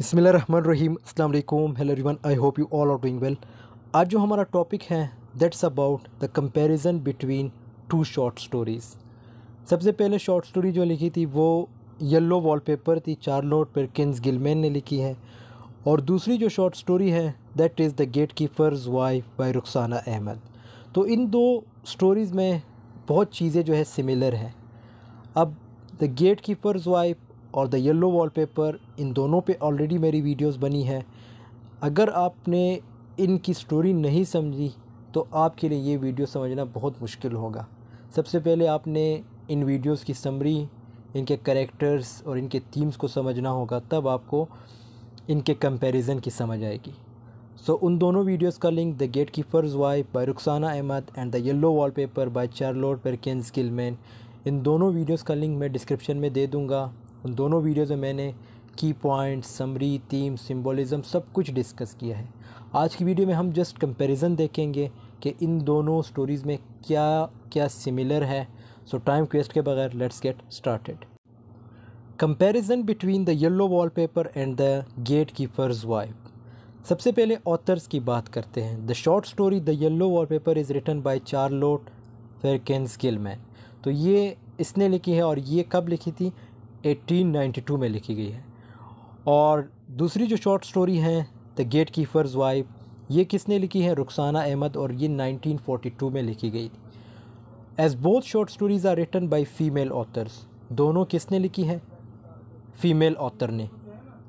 बसमीम अल्लाम hello everyone I hope you all are doing well आज जो हमारा टॉपिक है that's about the comparison between two short stories सबसे पहले शॉर्ट स्टोरी जो लिखी थी वो येलो वॉलपेपर थी चार्लोट किन्स गिलमैन ने लिखी है और दूसरी जो शॉर्ट स्टोरी है that is the gatekeeper's wife by Rukhsana Ahmad तो इन दो स्टोरीज़ में बहुत चीज़ें जो है सिमिलर हैं अब द गेट कीपर्स वाइफ और द येलो वॉलपेपर इन दोनों पे ऑलरेडी मेरी वीडियोस बनी है अगर आपने इनकी स्टोरी नहीं समझी तो आपके लिए ये वीडियो समझना बहुत मुश्किल होगा सबसे पहले आपने इन वीडियोस की समरी इनके करेक्टर्स और इनके थीम्स को समझना होगा तब आपको इनके कंपैरिजन की समझ आएगी सो so, उन दोनों वीडियोस का link the gatekeeper's wife by Rukhsana Ahmad and the yellow wallpaper by Charlotte पर इन दोनों वीडियोस का लिंक मैं डिस्क्रिप्शन में दे दूंगा उन दोनों वीडियोज़ में मैंने की पॉइंट समरी थीम सिम्बोलिज़म सब कुछ डिस्कस किया है आज की वीडियो में हम जस्ट कंपैरिजन देखेंगे कि इन दोनों स्टोरीज़ में क्या क्या सिमिलर है सो टाइम वेस्ट के बगैर let's get started comparison between the yellow wallpaper and the gatekeeper's wife सबसे पहले ऑथर्स की बात करते हैं the short story the yellow paper is written by Charlotte Perkins Gilman तो ये इसने लिखी है और ये कब लिखी थी 1892 में लिखी गई है और दूसरी जो शॉर्ट स्टोरी है द गेट कीपर्स वाइफ ये किसने लिखी है रुखसाना अहमद और ये 1942 में लिखी गई थी as both short stories are written by female authors दोनों किसने लिखी है फीमेल ऑथर ने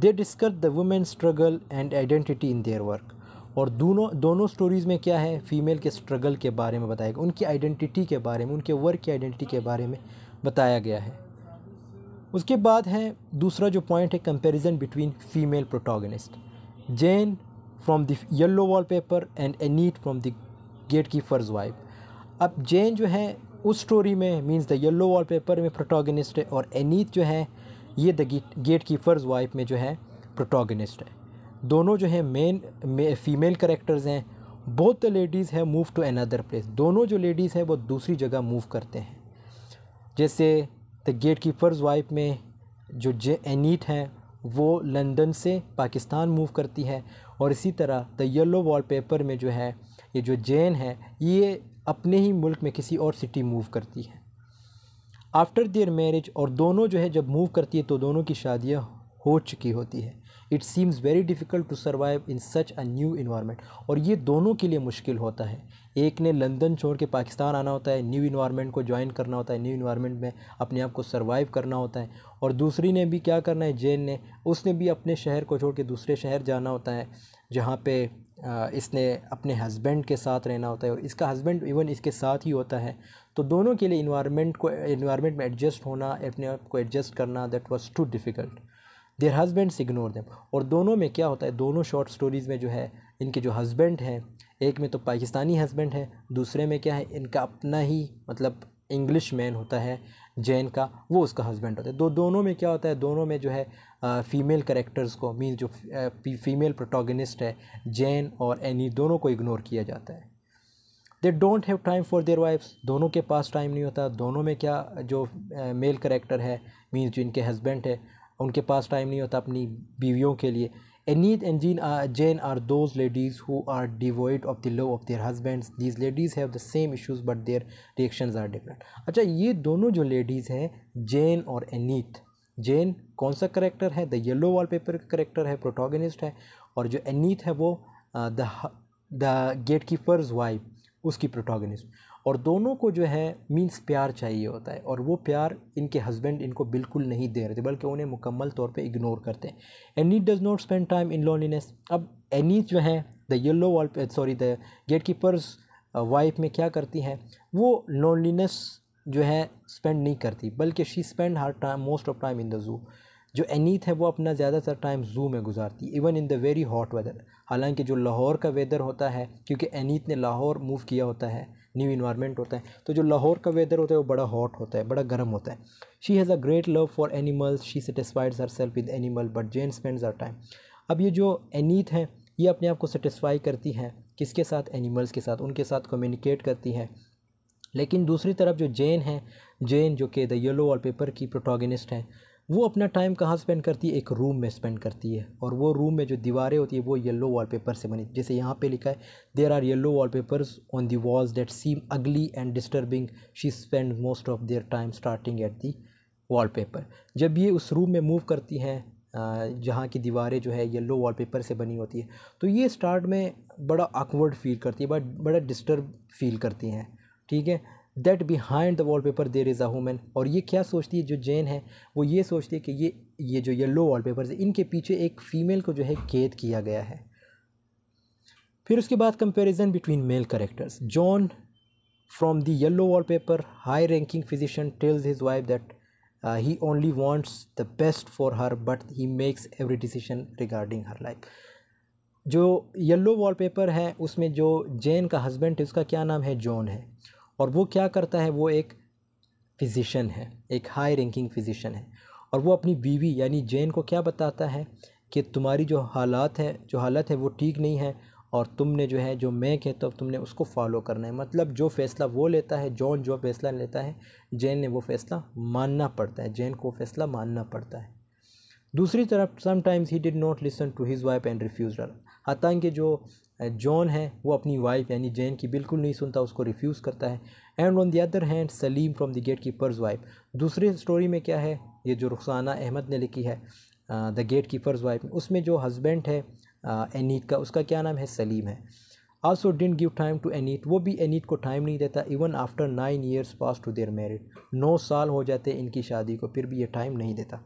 they discuss the women struggle and identity in their work और दोनों दोनों स्टोरीज़ में क्या है फ़ीमेल के स्ट्रगल के बारे में बताया गया उनकी आइडेंटिटी के बारे में उनके वर्क की आइडेंटिटी के बारे में बताया गया है उसके बाद है दूसरा जो पॉइंट है comparison between female protagonist Jane from the yellow wallpaper and Annie from the gate की कीपर्स वाइफ अब जेन जो है उस स्टोरी में मींस द येलो वॉलपेपर में प्रोटोगनिस्ट है और एनीत जो है ये द गेट कीपर्स वाइफ में जो है प्रोटोगनिस्ट है दोनों जो है मेन फीमेल करेक्टर्स हैं बहुत लेडीज़ है मूव टू अनदर प्लेस दोनों जो लेडीज़ हैं वो दूसरी जगह मूव करते हैं जैसे द गेट कीपर्स वाइफ में जो जे एनीट हैं वो लंदन से पाकिस्तान मूव करती है और इसी तरह द येलो वॉलपेपर में जो है ये जो जैन है ये अपने ही मुल्क में किसी और सिटी मूव करती है आफ्टर दियर मैरिज और दोनों जो है जब मूव करती है तो दोनों की शादियाँ हो चुकी होती है it seems very difficult to survive in such a new environment और ये दोनों के लिए मुश्किल होता है एक ने लंदन छोड़ के पाकिस्तान आना होता है न्यू इन्वायरमेंट को ज्वाइन करना होता है न्यू इन्वायरमेंट में अपने आप को सर्वाइव करना होता है और दूसरी ने भी क्या करना है जेन ने उसने भी अपने शहर को छोड़ के दूसरे शहर जाना होता है जहाँ पे इसने अपने हस्बैंड के साथ रहना होता है और इसका हस्बैंड इवन इसके साथ ही होता है तो दोनों के लिए इन्वायरमेंट को इन्वायरमेंट में एडजस्ट होना अपने आप को एडजस्ट करना that was too difficult their husband ignore them और दोनों में क्या होता है दोनों शॉर्ट स्टोरीज़ में जो है इनके जो हस्बैंड हैं एक में तो पाकिस्तानी हस्बैंड है दूसरे में क्या है इनका अपना ही मतलब इंग्लिश मैन होता है जैन का वो उसका हस्बैंड होता है दो दोनों में क्या होता है दोनों में जो है फ़ीमेल करेक्टर्स को मीन जो फीमेल प्रोटोगनिस्ट है जैन और एनी दोनों को इग्नोर किया जाता है they don't have time for their wives दोनों के पास टाइम नहीं होता दोनों में क्या जो मेल करेक्टर है मीन जो इनके हस्बैंड है उनके पास टाइम नहीं होता अपनी बीवियों के लिए Anit and Jean are, Jane are those ladies who are devoid of the love of their husbands. These ladies have the same issues but their reactions are different. अच्छा ये दोनों जो ladies हैं Jane और Anit. Jane कौन सा character है The yellow wallpaper का character है protagonist है और जो Anit है वो uh, the the gatekeeper's wife उसकी protagonist. और दोनों को जो है मीन्स प्यार चाहिए होता है और वो प्यार इनके हस्बैंड इनको बिल्कुल नहीं दे रहे थे बल्कि उन्हें मुकम्मल तौर पे इग्नोर करते हैं Annie does not spend time in loneliness अब एनी जो है the yellow wall sorry the gatekeeper's wife में क्या करती हैं वो लोनलीनेस जो है स्पेंड नहीं करती बल्कि she spend her time most of time in the zoo जो एनीत है वो अपना ज़्यादातर टाइम जू में गुजारती है even in the very hot weather हालांकि जो लाहौर का वेदर होता है क्योंकि एनीत ने लाहौर मूव किया होता है न्यू इन्वायरमेंट होता है तो जो लाहौर का वेदर होता है वो बड़ा हॉट होता है बड़ा गर्म होता है she has a great love for animals she satisfied herself with animal but Jane spends her time अब ये जो एनीत हैं ये अपने आप को सेटिसफाई करती है किसके साथ एनिमल्स के साथ उनके साथ कम्युनिकेट करती है लेकिन दूसरी तरफ जो जेन है जेन जो कि द येलो पेपर की प्रोटोगनिस्ट हैं वो अपना टाइम कहाँ स्पेंड करती है एक रूम में स्पेंड करती है और वो रूम में जो दीवारें होती है वो येलो वॉलपेपर से बनी जैसे यहाँ पे लिखा है there are yellow wallpapers on the walls that seem ugly and disturbing she spend most of their time starting at the wallpaper जब ये उस रूम में मूव करती हैं जहाँ की दीवारें जो है येलो वॉलपेपर से बनी होती है तो ये स्टार्ट में बड़ा आकवर्ड फील करती है बट बड़ा डिस्टर्ब फील करती हैं ठीक है that behind the wall paper there is a woman और ये क्या सोचती है जो जैन है वो ये सोचती है कि ये ये जो येलो वॉल पेपर है इनके पीछे एक फ़ीमेल को जो है कैद किया गया है फिर उसके बाद comparison between male characters John from the yellow wall paper high ranking physician tells his wife that he only wants the best for her but he makes every decision regarding her life जो yellow paper है उसमें जो जैन का husband है उसका क्या नाम है जॉन है और वो क्या करता है वो एक फिज़िशन है एक हाई रैंकिंग फिज़िशन है और वो अपनी बीवी यानी जैन को क्या बताता है कि तुम्हारी जो हालात है जो हालत है वो ठीक नहीं है और तुमने जो है जो मैं कहता हूँ तो तुमने उसको फॉलो करना है मतलब जो फ़ैसला वो लेता है जॉन जो फैसला लेता है जैन ने वो फ़ैसला मानना पड़ता है जैन को फैसला मानना पड़ता है दूसरी तरफ sometimes he did not listen to his wife and refuse her कि जो जॉन है वो अपनी वाइफ यानी जैन की बिल्कुल नहीं सुनता उसको रिफ्यूज़ करता है and on the other hand Salim from the gatekeeper's wife दूसरी स्टोरी में क्या है ये जो रुखसाना अहमद ने लिखी है द गेट कीपर्स वाइफ उसमें जो हस्बैंड है एनीट का उसका क्या नाम है सलीम है also didn't give time to Anith वो भी एनीट को टाइम नहीं देता even after nine years pass to their married नौ साल हो जाते इनकी शादी को फिर भी ये टाइम नहीं देता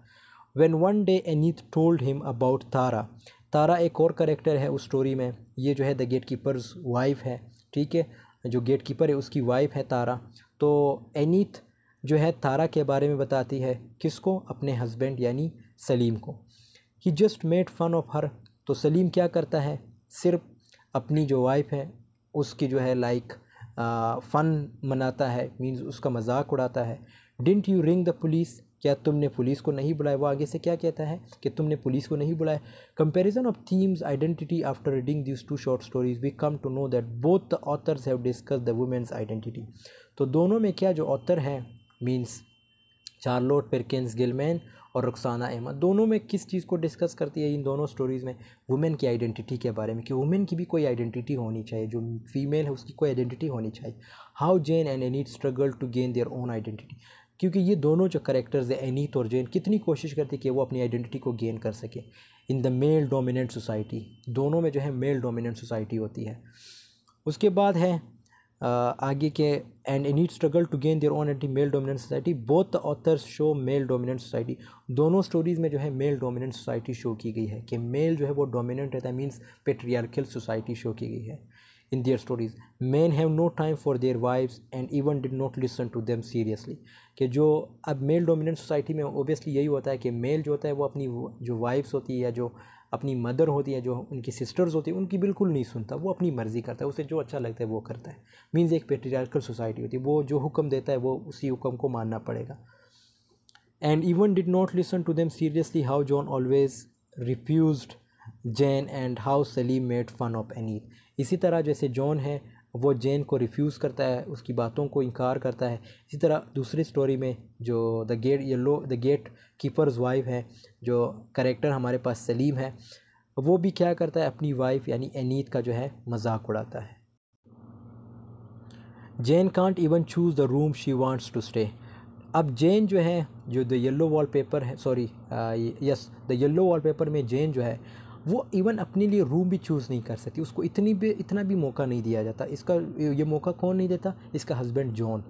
when one day Anith told him about Tara Tara एक और करेक्टर है उस स्टोरी में ये जो है द गेट कीपर्स वाइफ है ठीक है जो गेट कीपर है उसकी वाइफ है तारा तो एनीथ जो है तारा के बारे में बताती है किसको अपने हस्बैंड यानी सलीम को he just made fun of her तो सलीम क्या करता है सिर्फ अपनी जो वाइफ है उसकी जो है लाइक फ़न मनाता है मींस उसका मजाक उड़ाता है didn't you ring the police क्या तुमने पुलिस को नहीं बुलाया वो आगे से क्या कहता है कि तुमने पुलिस को नहीं बुलाया comparison of themes identity after reading this two short stories we come to know that both the authors have discuss the women's identity तो दोनों में क्या जो ऑथर हैं मीन्स चार्लोट पेरकेंस गिलमैन और रुखसाना अहमद दोनों में किस चीज़ को डिस्कस करती है इन दोनों स्टोरीज़ में वुमेन की आइडेंटिटी के बारे में कि वुमेन की भी कोई आइडेंटिटी होनी चाहिए जो फीमेल है उसकी कोई आइडेंटिटी होनी चाहिए how Jane and Anith struggle to gain their own identity क्योंकि ये दोनों जो करेक्टर्स हैं एनीत और जैन कितनी कोशिश करती कि वो अपनी आइडेंटिटी को गेन कर सके in the male dominant society दोनों में जो है मेल डोमिनेंट सोसाइटी होती है उसके बाद है आगे के and Anith struggle to gain their own anti male dominant society both the authors show male dominant society दोनों स्टोरीज़ में जो है मेल डोमिनेंट सोसाइटी शो की गई है कि मेल जो है वो डोमिनेंट रहता है मीन्स पेट्रियारिकल सोसाइटी शो की गई है in their stories men have no time for their wives and even did not listen to them seriously कि जो अब मेल डोमिनेंट सोसाइटी में ओबियसली यही होता है कि मेल जो होता है वो अपनी जो वाइफ्स होती है या जो अपनी मदर होती है जो उनकी सिस्टर्स होती है उनकी बिल्कुल नहीं सुनता वो अपनी मर्ज़ी करता है उसे जो अच्छा लगता है वो करता है मीन्स एक पेट्रियार्कल सोसाइटी होती है वो जो हुक्म देता है वो उसी हुक्म को मानना पड़ेगा and even did not listen to them seriously how John always refuse Jane and how Salim made fun of Anith इसी तरह जैसे जॉन है वो जेन को रिफ्यूज़ करता है उसकी बातों को इनकार करता है इसी तरह दूसरी स्टोरी में जो the gate yellow the gatekeeper's wife है जो करेक्टर हमारे पास सलीम है वो भी क्या करता है अपनी वाइफ यानी एनीत का जो है मजाक उड़ाता है Jane can't even choose the room she wants to stay अब जेन जो है जो द येलो वॉल पेपर है sorry yes the yellow wall paper में जेन जो है वो इवन अपने लिए रूम भी चूज़ नहीं कर सकती उसको इतनी भी इतना भी मौका नहीं दिया जाता इसका ये मौका कौन नहीं देता इसका husband John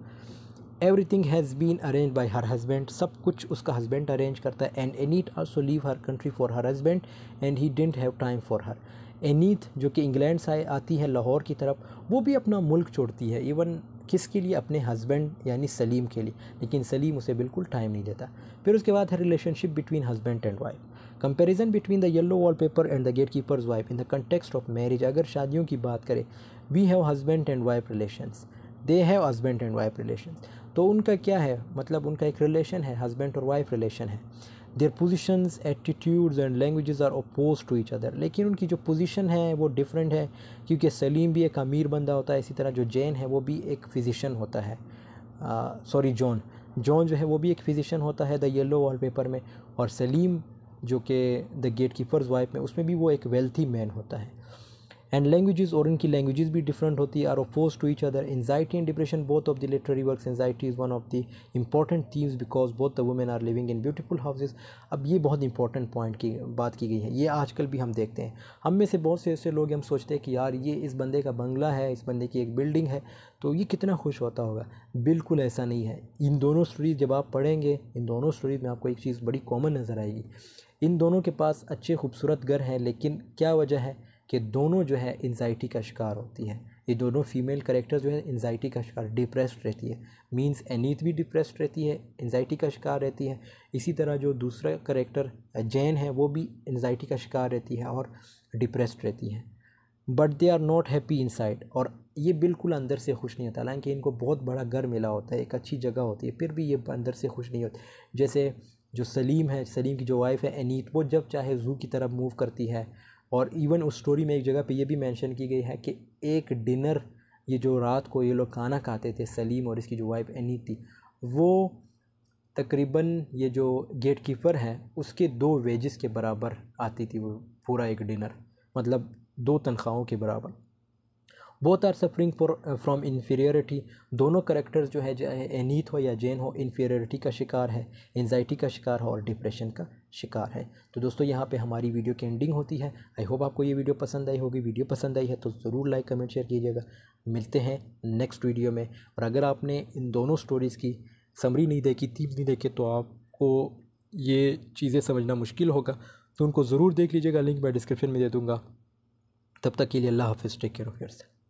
everything has been arrange by her husband सब कुछ उसका हस्बैंड अरेंज करता है and Anith also leave her country for her husband and he didn't have time for her Anith जो कि इंग्लैंड से आती है लाहौर की तरफ वो भी अपना मुल्क छोड़ती है इवन किसके लिए अपने हस्बैंड यानी सलीम के लिए लेकिन सलीम उसे बिल्कुल टाइम नहीं देता फिर उसके बाद है relationship between husband and wife comparison between the yellow paper and the gatekeeper's wife in the context of marriage अगर शादियों की बात करें we have husband and wife relations they have husband and wife relation तो उनका क्या है मतलब उनका एक रिलेशन है हजबेंड और वाइफ रिलेशन है their positions attitudes and languages are oppose to each other लेकिन उनकी जो पोजिशन है वो डिफरेंट है क्योंकि सलीम भी एक अमीर बंदा होता है इसी तरह जो जैन है वो भी एक फिजिशन होता है सॉरी जॉन जॉन जो है वो भी एक फिजिशन होता है द येलो पेपर में और सलीम जो कि द गेट कीपर्स वाइफ में उसमें भी वो एक वेल्थी मैन होता है एंड लैंग्वेजेस और उनकी लैंग्वेजेस भी डिफरेंट होती है are oppose to each other anxiety and depression both of the literary work anxiety is one of the important themes because both the women are living in beautiful houses अब ये बहुत important point की बात की गई है ये आजकल भी हम देखते हैं हम में से बहुत से ऐसे लोग हम सोचते हैं कि यार ये इस बंदे का बंगला है इस बंदे की एक बिल्डिंग है तो ये कितना खुश होता होगा बिल्कुल ऐसा नहीं है इन दोनों स्टोरीज़ जब आप पढ़ेंगे इन दोनों स्टोरीज़ में आपको एक चीज़ बड़ी कॉमन नज़र आएगी इन दोनों के पास अच्छे खूबसूरत घर हैं लेकिन क्या वजह है कि दोनों जो है एनजाइटी का शिकार होती है ये दोनों फीमेल करेक्टर्स जो है एनजाइटी का शिकार डिप्रेस्ड रहती है मींस एनीत भी डिप्रेस्ड रहती है एनजाइटी का शिकार रहती है इसी तरह जो दूसरा करेक्टर जैन है वो भी एनजाइटी का शिकार रहती है और डिप्रेस्ड रहती है but they are not happy inside और ये बिल्कुल अंदर से खुश नहीं होता हालांकि इनको बहुत बड़ा घर मिला होता है एक अच्छी जगह होती है फिर भी ये अंदर से खुश नहीं होती जैसे जो सलीम है सलीम की जो वाइफ़ है एनीत वो जब चाहे जू की तरफ मूव करती है और इवन उस स्टोरी में एक जगह पे ये भी मेंशन की गई है कि एक डिनर ये जो रात को ये लोग खाना खाते थे सलीम और इसकी जो वाइफ एनी थी वो तकरीबन ये जो गेट कीपर है उसके दो वेजेस के बराबर आती थी वो पूरा एक डिनर मतलब दो तनख्वाहों के बराबर both are suffering for from inferiority दोनों करेक्टर जो है एनीत uh, हो या जैन हो इन्फीरियरिटी का शिकार है एनजाइटी का शिकार हो और डिप्रेशन का शिकार है तो दोस्तों यहाँ पे हमारी वीडियो की एंडिंग होती है आई होप आपको ये वीडियो पसंद आई होगी वीडियो पसंद आई है तो ज़रूर लाइक कमेंट शेयर कीजिएगा मिलते हैं नेक्स्ट वीडियो में और अगर आपने इन दोनों स्टोरीज़ की समरी नहीं देखी तीप नहीं देखी तो आपको ये चीज़ें समझना मुश्किल होगा तो उनको ज़रूर देख लीजिएगा लिंक मैं डिस्क्रिप्शन में दे दूँगा तब तक के लिए अल्लाह हाफिज़ टेक केयर ऑफ़ योर